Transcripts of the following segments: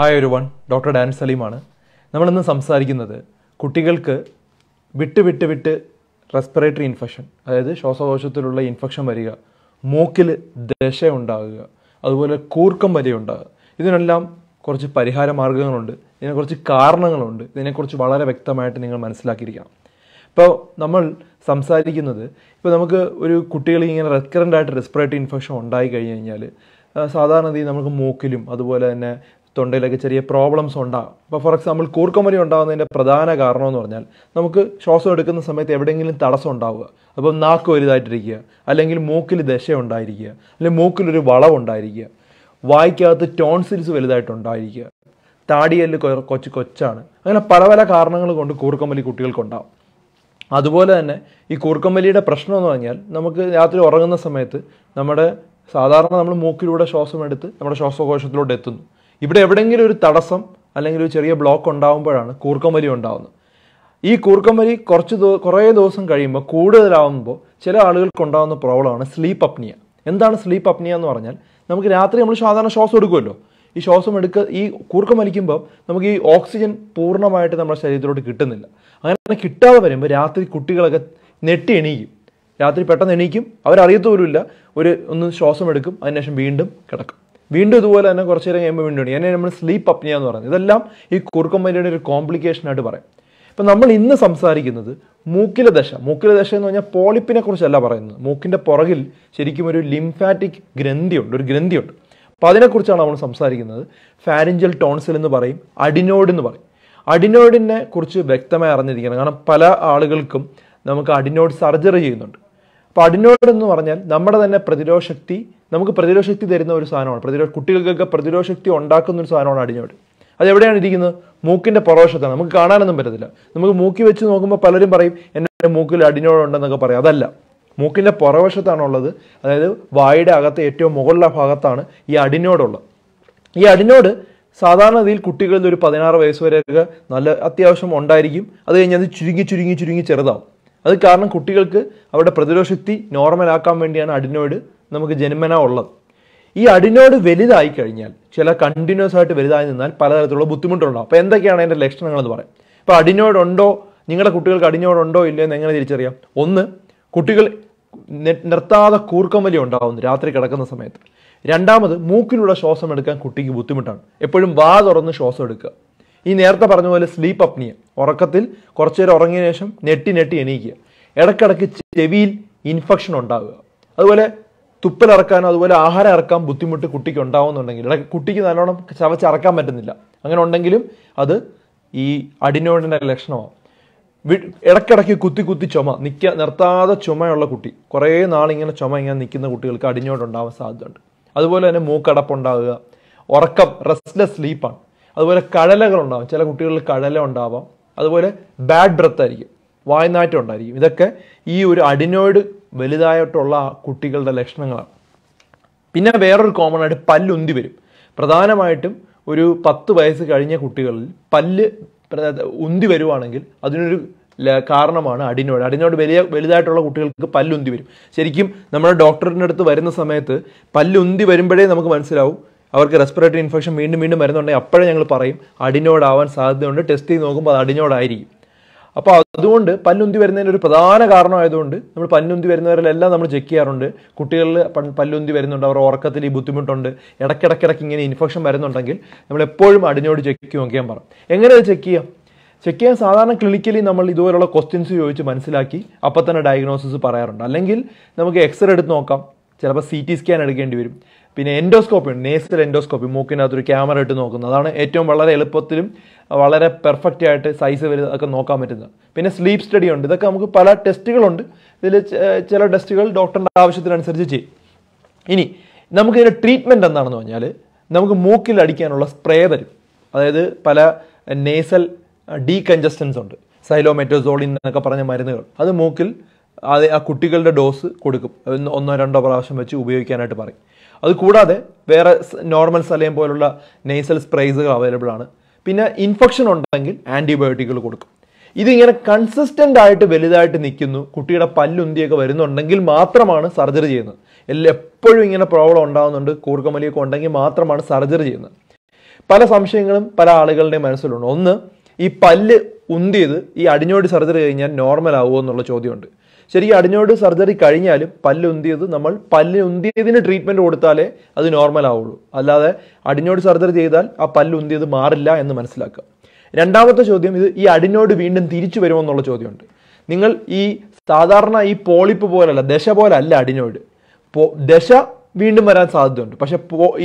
hi ഒരു one doctor Dan സലീമാണ് നമ്മളിന്ന് സംസാരിക്കുന്നത് കുട്ടികൾക്ക് വിട്ട് വിട്ട് വിട്ട് റെസ്പിറേറ്ററി ഇൻഫെക്ഷൻ അതായത് ശ്വാസകോശത്തിലുള്ള ഇൻഫെക്ഷൻ വരിക മൂക്കിൽ ദശ ഉണ്ടാകുക അതുപോലെ കൂർക്കം വരെ ഉണ്ടാകുക ഇതിനെല്ലാം കുറച്ച് പരിഹാര മാർഗങ്ങളുണ്ട് ഇതിനെക്കുറിച്ച് കാരണങ്ങളുണ്ട് ഇതിനെക്കുറിച്ച് വളരെ വ്യക്തമായിട്ട് നിങ്ങൾ മനസ്സിലാക്കിയിരിക്കണം ഇപ്പോൾ നമ്മൾ സംസാരിക്കുന്നത് ഇപ്പോൾ നമുക്ക് ഒരു കുട്ടികൾ ഇങ്ങനെ റെക്കറൻ്റ് ആയിട്ട് റെസ്പിറേറ്ററി ഇൻഫെക്ഷൻ ഉണ്ടായി കഴിഞ്ഞ് കഴിഞ്ഞാൽ സാധാരണ നമുക്ക് മൂക്കിലും അതുപോലെ തന്നെ തൊണ്ടയിലൊക്കെ ചെറിയ പ്രോബ്ലംസ് ഉണ്ടാകും അപ്പോൾ ഫോർ എക്സാമ്പിൾ കൂർക്കമരി ഉണ്ടാകുന്നതിൻ്റെ പ്രധാന കാരണം എന്ന് പറഞ്ഞാൽ നമുക്ക് ശ്വാസം എടുക്കുന്ന സമയത്ത് എവിടെയെങ്കിലും തടസ്സം ഉണ്ടാവുക അപ്പം നാക്ക് വലുതായിട്ടിരിക്കുക അല്ലെങ്കിൽ മൂക്കിൽ ദശ ഉണ്ടായിരിക്കുക അല്ലെങ്കിൽ മൂക്കിലൊരു വളവുണ്ടായിരിക്കുക വായിക്കകത്ത് ടോൺസിൽസ് വലുതായിട്ടുണ്ടായിരിക്കുക താടിയല്ല് കൊച്ച് കൊച്ചാണ് അങ്ങനെ പല പല കാരണങ്ങൾ കൊണ്ട് കൂർക്കമ്പലി കുട്ടികൾക്കുണ്ടാവും അതുപോലെ തന്നെ ഈ കൂർക്കമ്പലിയുടെ പ്രശ്നം എന്ന് പറഞ്ഞാൽ നമുക്ക് രാത്രി ഉറങ്ങുന്ന സമയത്ത് നമ്മുടെ സാധാരണ നമ്മൾ മൂക്കിലൂടെ ശ്വാസം എടുത്ത് നമ്മുടെ ശ്വാസകോശത്തിലോട്ട് എത്തുന്നു ഇവിടെ എവിടെയെങ്കിലും ഒരു തടസ്സം അല്ലെങ്കിൽ ഒരു ചെറിയ ബ്ലോക്ക് ഉണ്ടാകുമ്പോഴാണ് കൂർക്കമലി ഉണ്ടാകുന്നത് ഈ കൂർക്കമലി കുറച്ച് കുറേ ദിവസം കഴിയുമ്പോൾ കൂടുതലാവുമ്പോൾ ചില ആളുകൾക്ക് ഉണ്ടാകുന്ന പ്രോബ്ലമാണ് സ്ലീപ്പ് അപ്നിയ എന്താണ് സ്ലീപ്പ് അപ്നിയ എന്ന് പറഞ്ഞാൽ നമുക്ക് രാത്രി നമ്മൾ സാധാരണ ശ്വാസം എടുക്കുമല്ലോ ഈ ശ്വാസം എടുക്ക ഈ കൂർക്കം വലിക്കുമ്പോൾ നമുക്ക് ഈ ഓക്സിജൻ പൂർണ്ണമായിട്ട് നമ്മുടെ ശരീരത്തിലോട്ട് കിട്ടുന്നില്ല അങ്ങനെ കിട്ടാതെ വരുമ്പോൾ രാത്രി കുട്ടികളൊക്കെ നെട്ടി എണീക്കും രാത്രി പെട്ടെന്ന് എണീക്കും അവരറിയത്തോലുമില്ല ഒരു ഒന്ന് ശ്വാസം എടുക്കും അതിനുശേഷം വീണ്ടും കിടക്കും വീണ്ടും ഇതുപോലെ തന്നെ കുറച്ച് നേരം കഴിയുമ്പോൾ വീണ്ടും എണീക്കും എന്നെ നമ്മൾ സ്ലീപ്പ് അപ്നിയ എന്ന് പറയുന്നത് ഇതെല്ലാം ഈ കുറുക്കമ്പനിയുടെ ഒരു കോംപ്ലിക്കേഷൻ ആയിട്ട് പറയും ഇപ്പം നമ്മൾ ഇന്ന് സംസാരിക്കുന്നത് മൂക്കിലെ ദശ മൂക്കിലെ ദശ എന്ന് പറഞ്ഞാൽ പോളിപ്പിനെ കുറിച്ചല്ല പറയുന്നത് മൂക്കിൻ്റെ പുറകിൽ ശരിക്കും ഒരു ലിംഫാറ്റിക് ഗ്രന്ഥിയുണ്ട് ഒരു ഗ്രന്ഥിയുണ്ട് അപ്പം അതിനെക്കുറിച്ചാണ് നമ്മൾ സംസാരിക്കുന്നത് ഫാരിഞ്ചൽ ടോൺസിൽ എന്ന് പറയും അഡിനോയിഡ് എന്ന് പറയും അഡിനോയിഡിനെ കുറിച്ച് വ്യക്തമായി അറിഞ്ഞിരിക്കണം കാരണം പല ആളുകൾക്കും നമുക്ക് അഡിനോയിഡ് സർജറി ചെയ്യുന്നുണ്ട് അപ്പോൾ അഡിനോയിഡ് എന്ന് പറഞ്ഞാൽ നമ്മുടെ തന്നെ പ്രതിരോധശക്തി നമുക്ക് പ്രതിരോധ ശക്തി തരുന്ന ഒരു സാധനമാണ് പ്രതിരോധ കുട്ടികൾക്കൊക്കെ പ്രതിരോധ ശക്തി ഉണ്ടാക്കുന്ന ഒരു സാധനമാണ് അടിഞ്ഞോട് അത് എവിടെയാണ് ഇരിക്കുന്നത് മൂക്കിൻ്റെ പുറവശത്താണ് നമുക്ക് കാണാനൊന്നും പറ്റത്തില്ല നമുക്ക് മൂക്കി വെച്ച് നോക്കുമ്പോൾ പലരും പറയും എൻ്റെ മൂക്കിൽ അടിഞ്ഞോടുണ്ടെന്നൊക്കെ പറയും അതല്ല മൂക്കിൻ്റെ പുറവശത്താണുള്ളത് അതായത് വായുടെ അകത്തെ ഏറ്റവും മുകളിലെ ഭാഗത്താണ് ഈ അടിനോടുള്ളത് ഈ അടിനോട് സാധാരണഗതിയിൽ കുട്ടികളിൽ ഒരു പതിനാറ് വയസ്സ് വരെയൊക്കെ നല്ല അത്യാവശ്യം ഉണ്ടായിരിക്കും അത് കഴിഞ്ഞാൽ അത് ചുരുങ്ങി ചുരുങ്ങി ചുരുങ്ങി ചെറുതാവും അത് കാരണം കുട്ടികൾക്ക് അവരുടെ പ്രതിരോധശക്തി നോർമലാക്കാൻ വേണ്ടിയാണ് അഡിനോയിഡ് നമുക്ക് ജന്മന ഉള്ളത് ഈ അടിനോട് വലുതായി കഴിഞ്ഞാൽ ചില കണ്ടിന്യൂസ് ആയിട്ട് വലുതായി നിന്നാൽ പലതരത്തിലുള്ള ബുദ്ധിമുട്ടുണ്ടാവും അപ്പോൾ എന്തൊക്കെയാണ് അതിൻ്റെ എന്ന് പറയാം ഇപ്പോൾ അടിനോടുണ്ടോ നിങ്ങളുടെ കുട്ടികൾക്ക് അടിനോടുണ്ടോ ഇല്ലയോ എന്ന് എങ്ങനെ തിരിച്ചറിയാം ഒന്ന് കുട്ടികൾ നിർത്താതെ കൂർക്കം വലിയ ഉണ്ടാകുന്നു രാത്രി കിടക്കുന്ന സമയത്ത് രണ്ടാമത് മൂക്കിലൂടെ ശ്വാസം എടുക്കാൻ കുട്ടിക്ക് ബുദ്ധിമുട്ടാണ് എപ്പോഴും വാ തുറന്ന് ശ്വാസം എടുക്കുക ഈ നേരത്തെ പറഞ്ഞ പോലെ സ്ലീപ്പ് അപ്നിയ ഉറക്കത്തിൽ കുറച്ച് നേരം ഉറങ്ങിയ ശേഷം നെട്ടി നെട്ടി എണീക്കുക ഇടക്കിടക്ക് ചെവിയിൽ ഇൻഫെക്ഷൻ ഉണ്ടാവുക അതുപോലെ ഇറക്കാനും അതുപോലെ ആഹാരം ഇറക്കാൻ ബുദ്ധിമുട്ട് കുട്ടിക്ക് ഉണ്ടാവുന്നുണ്ടെങ്കിൽ കുട്ടിക്ക് നല്ലോണം ചവച്ചിറക്കാൻ പറ്റുന്നില്ല അങ്ങനെ ഉണ്ടെങ്കിലും അത് ഈ അടിനോടിൻ്റെ ലക്ഷണമാണ് ഇടയ്ക്കിടയ്ക്ക് കുത്തി കുത്തി ചുമ നിൽക്ക നിർത്താതെ ചുമയുള്ള കുട്ടി കുറേ നാളിങ്ങനെ ചുമ ഇങ്ങനെ നിൽക്കുന്ന കുട്ടികൾക്ക് അടിഞ്ഞോടുണ്ടാവാൻ ഉണ്ടാവാൻ സാധ്യതയുണ്ട് അതുപോലെ തന്നെ മൂക്കടപ്പുണ്ടാവുക ഉറക്കം റെസ്റ്റ്ലെസ് സ്ലീപ്പാണ് അതുപോലെ കഴലകൾ ഉണ്ടാവും ചില കുട്ടികളിൽ കഴല ഉണ്ടാവാം അതുപോലെ ബാഡ് ബ്രത്ത് ആയിരിക്കും വായനാറ്റം ഉണ്ടായിരിക്കും ഇതൊക്കെ ഈ ഒരു അടിനോയിഡ് വലുതായിട്ടുള്ള കുട്ടികളുടെ ലക്ഷണങ്ങളാണ് പിന്നെ വേറൊരു കോമൺ ആയിട്ട് പല്ലുന്തി വരും പ്രധാനമായിട്ടും ഒരു പത്ത് വയസ്സ് കഴിഞ്ഞ കുട്ടികളിൽ പല്ല് ഉന്തി വരുവാണെങ്കിൽ അതിനൊരു കാരണമാണ് അടിനോട് അടിനോട് വലിയ വലുതായിട്ടുള്ള കുട്ടികൾക്ക് പല്ലുന്തി വരും ശരിക്കും നമ്മുടെ ഡോക്ടറിൻ്റെ അടുത്ത് വരുന്ന സമയത്ത് പല്ലുന്തി വരുമ്പോഴേ നമുക്ക് മനസ്സിലാവും അവർക്ക് റെസ്പിറേറ്ററി ഇൻഫെക്ഷൻ വീണ്ടും വീണ്ടും വരുന്നുണ്ടെങ്കിൽ അപ്പോഴേ ഞങ്ങൾ പറയും അടിനോടാവാൻ സാധ്യതയുണ്ട് ടെസ്റ്റ് ചെയ്ത് നോക്കുമ്പോൾ അത് അടിനോടായിരിക്കും അപ്പോൾ അതുകൊണ്ട് പല്ലുന്തി വരുന്നതിൻ്റെ ഒരു പ്രധാന കാരണമായതുകൊണ്ട് നമ്മൾ പല്ലുന്തി വരുന്നവരിലെല്ലാം നമ്മൾ ചെക്ക് ചെയ്യാറുണ്ട് കുട്ടികളിൽ പല്ലുന്തി വരുന്നുണ്ട് അവർ ഉറക്കത്തിൽ ഈ ബുദ്ധിമുട്ടുണ്ട് ഇടയ്ക്കിടയ്ക്കിടയ്ക്ക് ഇങ്ങനെ ഇൻഫെക്ഷൻ വരുന്നുണ്ടെങ്കിൽ നമ്മൾ എപ്പോഴും അടിനോട് ചെക്ക് നോക്കിയാൽ പറ എങ്ങനെ അത് ചെക്ക് ചെയ്യാം ചെക്ക് ചെയ്യാൻ സാധാരണ ക്ലിനിക്കലി നമ്മൾ ഇതുപോലുള്ള ക്വസ്റ്റ്യൻസ് ചോദിച്ച് മനസ്സിലാക്കി അപ്പം തന്നെ ഡയഗ്നോസിസ് പറയാറുണ്ട് അല്ലെങ്കിൽ നമുക്ക് എക്സ്റേ എടുത്ത് നോക്കാം ചിലപ്പോൾ സി ടി സ്കാൻ എടുക്കേണ്ടി വരും പിന്നെ എൻഡോസ്കോപ്പി ഉണ്ട് നേസൽ എൻഡോസ്കോപ്പി മൂക്കിനകത്തൊരു ക്യാമറ ഇട്ട് നോക്കുന്നത് അതാണ് ഏറ്റവും വളരെ എളുപ്പത്തിലും വളരെ പെർഫെക്റ്റ് ആയിട്ട് സൈസ് വരുന്നത് ഒക്കെ നോക്കാൻ പറ്റുന്നത് പിന്നെ സ്ലീപ്പ് സ്റ്റഡി ഉണ്ട് ഇതൊക്കെ നമുക്ക് പല ടെസ്റ്റുകളുണ്ട് ഇതിൽ ചില ടെസ്റ്റുകൾ ഡോക്ടറിൻ്റെ ആവശ്യത്തിനനുസരിച്ച് ചെയ്യും ഇനി നമുക്ക് ഇതിൻ്റെ ട്രീറ്റ്മെൻറ്റ് എന്താണെന്ന് പറഞ്ഞാൽ നമുക്ക് മൂക്കിൽ അടിക്കാനുള്ള സ്പ്രേ തരും അതായത് പല നേസൽ ഡീകഞ്ചസ്റ്റൻസ് ഉണ്ട് സൈലോമെറ്റോസോളിൻ എന്നൊക്കെ പറഞ്ഞ മരുന്നുകൾ അത് മൂക്കിൽ അത് ആ കുട്ടികളുടെ ഡോസ് കൊടുക്കും ഒന്നോ രണ്ടോ പ്രാവശ്യം വെച്ച് ഉപയോഗിക്കാനായിട്ട് പറയും അത് കൂടാതെ വേറെ നോർമൽ സലയം പോലുള്ള നെയ്സൽ സ്പ്രൈസുകൾ അവൈലബിൾ ആണ് പിന്നെ ഇൻഫെക്ഷൻ ഉണ്ടെങ്കിൽ ആൻറ്റിബയോട്ടിക്കുകൾ കൊടുക്കും ഇതിങ്ങനെ കൺസിസ്റ്റൻ്റ് ആയിട്ട് വലുതായിട്ട് നിൽക്കുന്നു കുട്ടിയുടെ പല്ലുന്തിയൊക്കെ വരുന്നുണ്ടെങ്കിൽ മാത്രമാണ് സർജറി ചെയ്യുന്നത് എല്ലാം എപ്പോഴും ഇങ്ങനെ പ്രോബ്ലം ഉണ്ടാകുന്നുണ്ട് കൂർക്കമലിയൊക്കെ ഉണ്ടെങ്കിൽ മാത്രമാണ് സർജറി ചെയ്യുന്നത് പല സംശയങ്ങളും പല ആളുകളുടെയും മനസ്സിലുണ്ട് ഒന്ന് ഈ പല്ല് ഉന്തിയത് ഈ അടിഞ്ഞോടി സർജറി കഴിഞ്ഞാൽ നോർമൽ ആവുമോ എന്നുള്ള ചോദ്യമുണ്ട് ശരി അടിഞ്ഞോട് സർജറി കഴിഞ്ഞാലും പല്ലുന്തിയത് നമ്മൾ പല്ലുന്തിയതിന് ട്രീറ്റ്മെൻറ്റ് കൊടുത്താലേ അത് നോർമൽ ആവുള്ളൂ അല്ലാതെ അടിഞ്ഞോട് സർജറി ചെയ്താൽ ആ പല്ലുന്തിയത് മാറില്ല എന്ന് മനസ്സിലാക്കുക രണ്ടാമത്തെ ചോദ്യം ഇത് ഈ അടിഞ്ഞോട് വീണ്ടും തിരിച്ചു വരുമോ എന്നുള്ള ചോദ്യമുണ്ട് നിങ്ങൾ ഈ സാധാരണ ഈ പോളിപ്പ് പോലല്ല ദശ പോലല്ല അടിനോട് ദശ വീണ്ടും വരാൻ സാധ്യതയുണ്ട് പക്ഷെ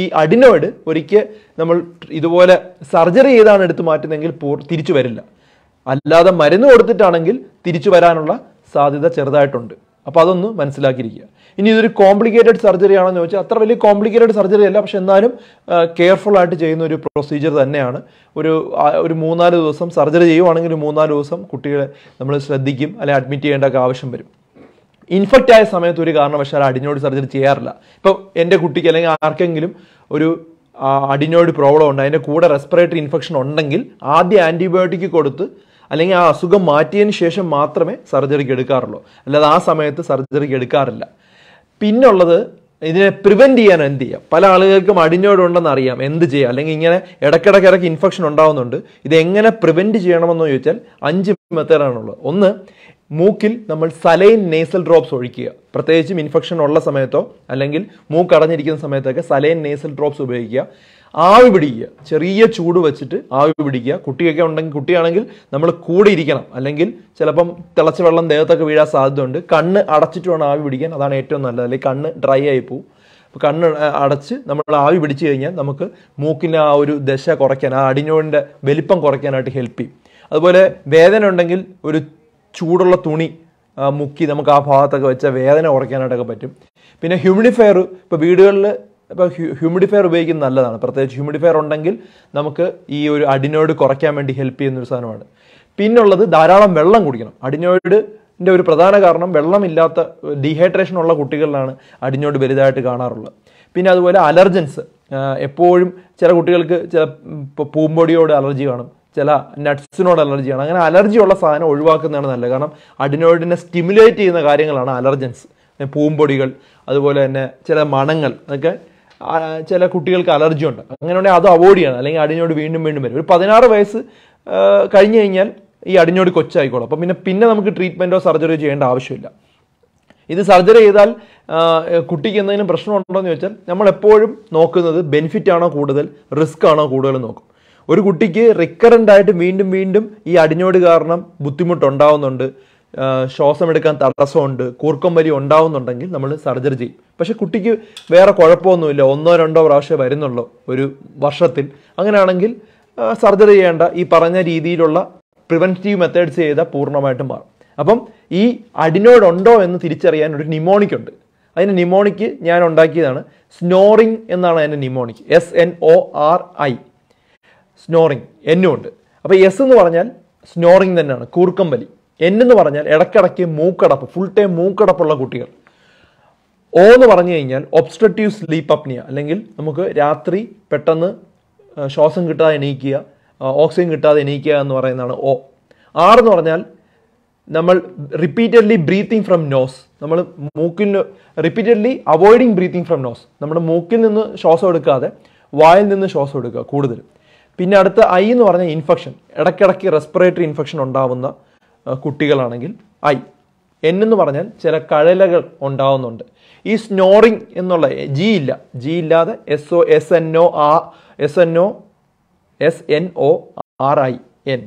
ഈ അഡിനോയിഡ് ഒരിക്കൽ നമ്മൾ ഇതുപോലെ സർജറി ചെയ്താണ് എടുത്തു മാറ്റുന്നതെങ്കിൽ തിരിച്ചു വരില്ല അല്ലാതെ മരുന്ന് കൊടുത്തിട്ടാണെങ്കിൽ തിരിച്ചു വരാനുള്ള സാധ്യത ചെറുതായിട്ടുണ്ട് അപ്പോൾ അതൊന്ന് മനസ്സിലാക്കിയിരിക്കുക ഇനി ഇതൊരു കോംപ്ലിക്കേറ്റഡ് സർജറി ആണെന്ന് ചോദിച്ചാൽ അത്ര വലിയ കോംപ്ലിക്കേറ്റഡ് സർജറി അല്ല പക്ഷെ എന്നാലും കെയർഫുൾ ആയിട്ട് ചെയ്യുന്ന ഒരു പ്രൊസീജിയർ തന്നെയാണ് ഒരു ഒരു മൂന്നാല് ദിവസം സർജറി ചെയ്യുവാണെങ്കിൽ മൂന്നാല് ദിവസം കുട്ടികളെ നമ്മൾ ശ്രദ്ധിക്കും അല്ലെങ്കിൽ അഡ്മിറ്റ് ചെയ്യേണ്ട ആവശ്യം വരും ഇൻഫെക്റ്റ് ആയ സമയത്ത് ഒരു കാരണവശാൽ അഡിനോയിഡ് സർജറി ചെയ്യാറില്ല ഇപ്പോൾ എൻ്റെ കുട്ടിക്ക് അല്ലെങ്കിൽ ആർക്കെങ്കിലും ഒരു അഡിനോയിഡ് പ്രോബ്ലം ഉണ്ട് അതിൻ്റെ കൂടെ റെസ്പിറേറ്ററി ഇൻഫെക്ഷൻ ഉണ്ടെങ്കിൽ ആദ്യം ആൻറ്റിബയോട്ടിക് കൊടുത്ത് അല്ലെങ്കിൽ ആ അസുഖം മാറ്റിയതിന് ശേഷം മാത്രമേ സർജറിക്ക് എടുക്കാറുള്ളൂ അല്ലാതെ ആ സമയത്ത് സർജറിക്ക് എടുക്കാറില്ല പിന്നുള്ളത് ഇതിനെ പ്രിവെൻറ്റ് ചെയ്യാൻ എന്ത് ചെയ്യാം പല ആളുകൾക്കും അടിഞ്ഞോടുണ്ടെന്ന് അറിയാം എന്ത് ചെയ്യാം അല്ലെങ്കിൽ ഇങ്ങനെ ഇടയ്ക്കിടയ്ക്ക് ഇടയ്ക്ക് ഇൻഫെക്ഷൻ ഉണ്ടാകുന്നുണ്ട് ഇത് എങ്ങനെ പ്രിവെൻറ്റ് ചെയ്യണമെന്ന് ചോദിച്ചാൽ അഞ്ച് മെത്തേഡാണുള്ളത് ഒന്ന് മൂക്കിൽ നമ്മൾ സലൈൻ നേസൽ ഡ്രോപ്സ് ഒഴിക്കുക പ്രത്യേകിച്ചും ഇൻഫെക്ഷൻ ഉള്ള സമയത്തോ അല്ലെങ്കിൽ മൂക്ക് അടഞ്ഞിരിക്കുന്ന സമയത്തൊക്കെ സലൈൻ നേസൽ ഡ്രോപ്സ് ഉപയോഗിക്കുക ആവി പിടിക്കുക ചെറിയ ചൂട് വെച്ചിട്ട് ആവി പിടിക്കുക കുട്ടിയൊക്കെ ഉണ്ടെങ്കിൽ കുട്ടിയാണെങ്കിൽ നമ്മൾ കൂടെ ഇരിക്കണം അല്ലെങ്കിൽ ചിലപ്പം തിളച്ച വെള്ളം ദേഹത്തൊക്കെ വീഴാൻ സാധ്യതയുണ്ട് കണ്ണ് അടച്ചിട്ട് വേണം ആവി പിടിക്കാൻ അതാണ് ഏറ്റവും നല്ലത് അല്ലെങ്കിൽ കണ്ണ് ഡ്രൈ ആയി പോവും അപ്പോൾ കണ്ണ് അടച്ച് നമ്മൾ ആവി പിടിച്ചു കഴിഞ്ഞാൽ നമുക്ക് മൂക്കിൻ്റെ ആ ഒരു ദശ കുറയ്ക്കാൻ ആ അടിഞ്ഞോടിൻ്റെ വലിപ്പം കുറയ്ക്കാനായിട്ട് ഹെൽപ്പ് ചെയ്യും അതുപോലെ വേദന ഉണ്ടെങ്കിൽ ഒരു ചൂടുള്ള തുണി മുക്കി നമുക്ക് ആ ഭാഗത്തൊക്കെ വെച്ച വേദന കുറയ്ക്കാനായിട്ടൊക്കെ പറ്റും പിന്നെ ഹ്യൂമിഡിഫയർ ഇപ്പോൾ വീടുകളിൽ ഇപ്പോൾ ഹ്യൂമിഡിഫയർ ഉപയോഗിക്കുന്നത് നല്ലതാണ് പ്രത്യേകിച്ച് ഹ്യൂമിഡിഫയർ ഉണ്ടെങ്കിൽ നമുക്ക് ഈ ഒരു അഡിനോയിഡ് കുറയ്ക്കാൻ വേണ്ടി ഹെൽപ്പ് ചെയ്യുന്ന ഒരു സാധനമാണ് പിന്നുള്ളത് ധാരാളം വെള്ളം കുടിക്കണം അഡിനോയിഡ് ഒരു പ്രധാന കാരണം വെള്ളമില്ലാത്ത ഡീഹൈഡ്രേഷൻ ഉള്ള കുട്ടികളിലാണ് അടിഞ്ഞോട് വലുതായിട്ട് കാണാറുള്ളത് പിന്നെ അതുപോലെ അലർജൻസ് എപ്പോഴും ചില കുട്ടികൾക്ക് ചില പൂമ്പൊടിയോട് അലർജി കാണും ചില നട്ട്സിനോട് അലർജി കാണും അങ്ങനെ അലർജി ഉള്ള സാധനം ഒഴിവാക്കുന്നതാണ് നല്ലത് കാരണം അഡിനോയിഡിനെ സ്റ്റിമുലേറ്റ് ചെയ്യുന്ന കാര്യങ്ങളാണ് അലർജൻസ് പൂമ്പൊടികൾ അതുപോലെ തന്നെ ചില മണങ്ങൾ അതൊക്കെ ചില കുട്ടികൾക്ക് അലർജി ഉണ്ട് അങ്ങനെയുണ്ടെങ്കിൽ അത് അവോയ്ഡ് ചെയ്യണം അല്ലെങ്കിൽ അടിഞ്ഞോട് വീണ്ടും വീണ്ടും വരും ഒരു പതിനാറ് വയസ്സ് കഴിഞ്ഞു കഴിഞ്ഞാൽ ഈ അടിഞ്ഞോട് കൊച്ചായിക്കോളും അപ്പം പിന്നെ പിന്നെ നമുക്ക് ട്രീറ്റ്മെൻറ്റോ സർജറിയോ ചെയ്യേണ്ട ആവശ്യമില്ല ഇത് സർജറി ചെയ്താൽ കുട്ടിക്ക് എന്തെങ്കിലും പ്രശ്നമുണ്ടോ എന്ന് ചോദിച്ചാൽ നമ്മൾ എപ്പോഴും നോക്കുന്നത് ബെനിഫിറ്റ് ആണോ കൂടുതൽ റിസ്ക് ആണോ കൂടുതൽ നോക്കും ഒരു കുട്ടിക്ക് റിക്കറൻ്റ് ആയിട്ട് വീണ്ടും വീണ്ടും ഈ അടിഞ്ഞോട് കാരണം ബുദ്ധിമുട്ടുണ്ടാവുന്നുണ്ട് എടുക്കാൻ തടസ്സമുണ്ട് കൂർക്കം വലി ഉണ്ടാവുന്നുണ്ടെങ്കിൽ നമ്മൾ സർജറി ചെയ്യും പക്ഷെ കുട്ടിക്ക് വേറെ കുഴപ്പമൊന്നുമില്ല ഒന്നോ രണ്ടോ പ്രാവശ്യം വരുന്നുള്ളൂ ഒരു വർഷത്തിൽ അങ്ങനെയാണെങ്കിൽ സർജറി ചെയ്യേണ്ട ഈ പറഞ്ഞ രീതിയിലുള്ള പ്രിവെൻറ്റീവ് മെത്തേഡ്സ് ചെയ്താൽ പൂർണ്ണമായിട്ടും മാറും അപ്പം ഈ അടിനോടുണ്ടോ ഉണ്ടോ എന്ന് തിരിച്ചറിയാൻ ഒരു നിമോണിക് ഉണ്ട് അതിൻ്റെ നിമോണിക്ക് ഞാൻ ഉണ്ടാക്കിയതാണ് സ്നോറിങ് എന്നാണ് അതിൻ്റെ mnemonic S N O R I snoring എന്നും ഉണ്ട് അപ്പോൾ എസ് എന്ന് പറഞ്ഞാൽ സ്നോറിങ് തന്നെയാണ് വലി എന്നെന്ന് പറഞ്ഞാൽ ഇടയ്ക്കിടയ്ക്ക് മൂക്കടപ്പ് ഫുൾ ടൈം മൂക്കടപ്പുള്ള കുട്ടികൾ ഓ എന്ന് പറഞ്ഞു കഴിഞ്ഞാൽ ഒബ്സ്ട്രക്റ്റീവ് സ്ലീപ്പ് അപ്നിയ അല്ലെങ്കിൽ നമുക്ക് രാത്രി പെട്ടെന്ന് ശ്വാസം കിട്ടാതെ എണീക്കുക ഓക്സിജൻ കിട്ടാതെ എണീക്കുക എന്ന് പറയുന്നതാണ് ഓ ആർ എന്ന് പറഞ്ഞാൽ നമ്മൾ റിപ്പീറ്റഡ്ലി ബ്രീത്തിങ് ഫ്രം നോസ് നമ്മൾ മൂക്കിൽ repeatedly avoiding breathing from nose നമ്മുടെ മൂക്കിൽ നിന്ന് ശ്വാസം എടുക്കാതെ വായിൽ നിന്ന് ശ്വാസം എടുക്കുക കൂടുതലും പിന്നെ അടുത്ത ഐ എന്ന് പറഞ്ഞാൽ ഇൻഫെക്ഷൻ ഇടയ്ക്കിടയ്ക്ക് റെസ്പിറേറ്ററി ഇൻഫെക്ഷൻ ഉണ്ടാവുന്ന കുട്ടികളാണെങ്കിൽ ഐ എൻ എന്ന് പറഞ്ഞാൽ ചില കഴലകൾ ഉണ്ടാവുന്നുണ്ട് ഈ സ്നോറിങ് എന്നുള്ള ജി ഇല്ല ജി ഇല്ലാതെ S O S N O ആ S N O S N O R I N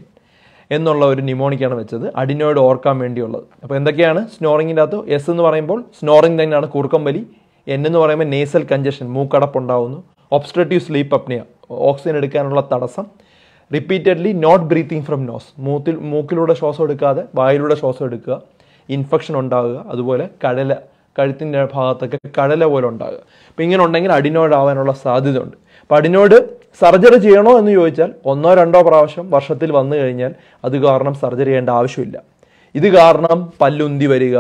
എന്നുള്ള ഒരു നിമോണിക്കാണ് വെച്ചത് അഡിനോയിഡ് ഓർക്കാൻ വേണ്ടിയുള്ളത് അപ്പോൾ എന്തൊക്കെയാണ് സ്നോറിങ്ങിൻ്റെ അകത്ത് എസ് എന്ന് പറയുമ്പോൾ സ്നോറിങ് തന്നെയാണ് വലി എൻ എന്ന് പറയുമ്പോൾ നേസൽ കഞ്ചഷൻ മൂക്കടപ്പ് ഉണ്ടാവുന്നു ഒബ്സ്ട്രേറ്റീവ് സ്ലീപ്പ് അപ്നിയ ഓക്സിജൻ എടുക്കാനുള്ള തടസ്സം repeatedly not breathing from nose മൂത്തിൽ മൂക്കിലൂടെ ശ്വാസം എടുക്കാതെ വായിലൂടെ ശ്വാസം എടുക്കുക ഇൻഫെക്ഷൻ ഉണ്ടാകുക അതുപോലെ കടല കഴുത്തിൻ്റെ ഭാഗത്തൊക്കെ കടല പോലെ ഉണ്ടാകുക അപ്പം ഇങ്ങനെ ഉണ്ടെങ്കിൽ അഡിനോയിഡ് ആവാനുള്ള ഉണ്ട് അപ്പം അടിനോട് സർജറി ചെയ്യണോ എന്ന് ചോദിച്ചാൽ ഒന്നോ രണ്ടോ പ്രാവശ്യം വർഷത്തിൽ വന്നു കഴിഞ്ഞാൽ അത് കാരണം സർജറി ചെയ്യേണ്ട ആവശ്യമില്ല ഇത് കാരണം പല്ലുന്തി വരിക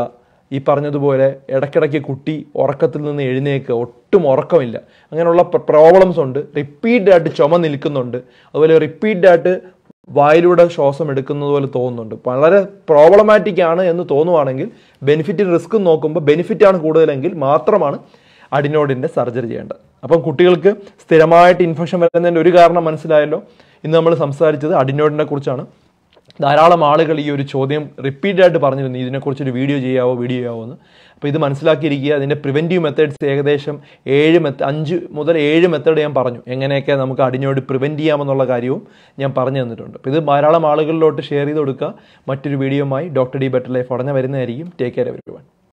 ഈ പറഞ്ഞതുപോലെ ഇടയ്ക്കിടയ്ക്ക് കുട്ടി ഉറക്കത്തിൽ നിന്ന് എഴുന്നേക്ക് ഒട്ടും ഉറക്കമില്ല അങ്ങനെയുള്ള പ്രോബ്ലംസ് ഉണ്ട് റിപ്പീറ്റായിട്ട് ചുമ നിൽക്കുന്നുണ്ട് അതുപോലെ റിപ്പീറ്റായിട്ട് വായിലൂടെ ശ്വാസം എടുക്കുന്നത് പോലെ തോന്നുന്നുണ്ട് വളരെ പ്രോബ്ലമാറ്റിക് ആണ് എന്ന് തോന്നുവാണെങ്കിൽ ബെനിഫിറ്റ് റിസ്ക് നോക്കുമ്പോൾ ബെനിഫിറ്റാണ് കൂടുതലെങ്കിൽ മാത്രമാണ് അടിനോടിൻ്റെ സർജറി ചെയ്യേണ്ടത് അപ്പം കുട്ടികൾക്ക് സ്ഥിരമായിട്ട് ഇൻഫെക്ഷൻ വരുന്നതിൻ്റെ ഒരു കാരണം മനസ്സിലായല്ലോ ഇന്ന് നമ്മൾ സംസാരിച്ചത് അടിനോടിനെ കുറിച്ചാണ് ധാരാളം ആളുകൾ ഈ ഒരു ചോദ്യം റിപ്പീറ്റഡായിട്ട് പറഞ്ഞിരുന്നു ഇതിനെക്കുറിച്ചൊരു വീഡിയോ ചെയ്യാവോ വീഡിയോ ചെയ്യാവോ എന്ന് അപ്പോൾ ഇത് മനസ്സിലാക്കിയിരിക്കുക അതിൻ്റെ പ്രിവെൻറ്റീവ് മെത്തേഡ്സ് ഏകദേശം ഏഴ് മെത്ത അഞ്ച് മുതൽ ഏഴ് മെത്തേഡ് ഞാൻ പറഞ്ഞു എങ്ങനെയൊക്കെ നമുക്ക് അടിഞ്ഞോട് പ്രിവെൻറ്റ് ചെയ്യാമെന്നുള്ള കാര്യവും ഞാൻ പറഞ്ഞു തന്നിട്ടുണ്ട് അപ്പോൾ ഇത് ധാരാളം ആളുകളിലോട്ട് ഷെയർ ചെയ്ത് കൊടുക്കുക മറ്റൊരു വീഡിയോയുമായി ഡോക്ടർ ഡി ബെറ്റർ ലൈഫ് ഉടനെ വരുന്നതായിരിക്കും ടേക്ക് കെയർ എവരി വൺ